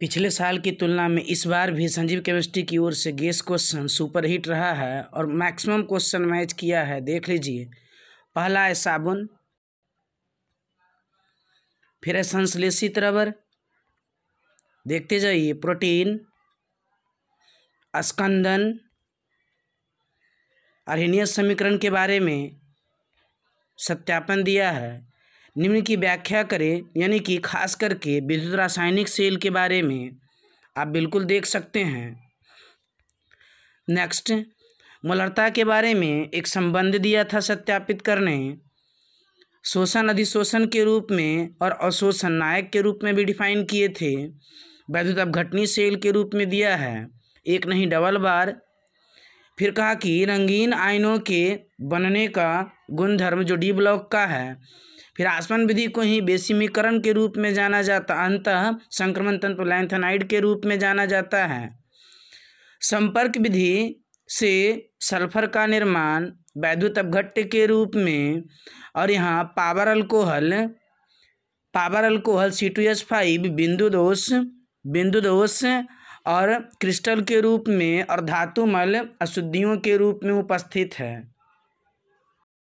पिछले साल की तुलना में इस बार भी संजीव केमिस्ट्री की ओर से गेस क्वेश्चन सुपर हिट रहा है और मैक्सिमम क्वेश्चन मैच किया है देख लीजिए पहला है साबुन फिर है संश्लेषित रबर देखते जाइए प्रोटीन स्कंदन अरहिनियस समीकरण के बारे में सत्यापन दिया है निम्न की व्याख्या करें यानी कि खास करके विद्युत रासायनिक सेल के बारे में आप बिल्कुल देख सकते हैं नेक्स्ट मलरता के बारे में एक संबंध दिया था सत्यापित करने शोषण अधिशोषण के रूप में और अशोषण नायक के रूप में भी डिफाइन किए थे वैद्युत अवघटनी सेल के रूप में दिया है एक नहीं डबल बार फिर कहा कि रंगीन आयनों के बनने का गुणधर्म जो डी ब्लॉक का है फिर आसमान विधि को ही बेसिमीकरण के रूप में जाना जाता अंत संक्रमण तंत्र लैंथनाइड के रूप में जाना जाता है संपर्क विधि से सल्फर का निर्माण वैद्युत अपघट्य के रूप में और यहाँ power alcohol power alcohol C two S five बिंदु दोष बिंदु दोष और क्रिस्टल के रूप में और धातुमल अशुद्धियों के रूप में उपस्थित है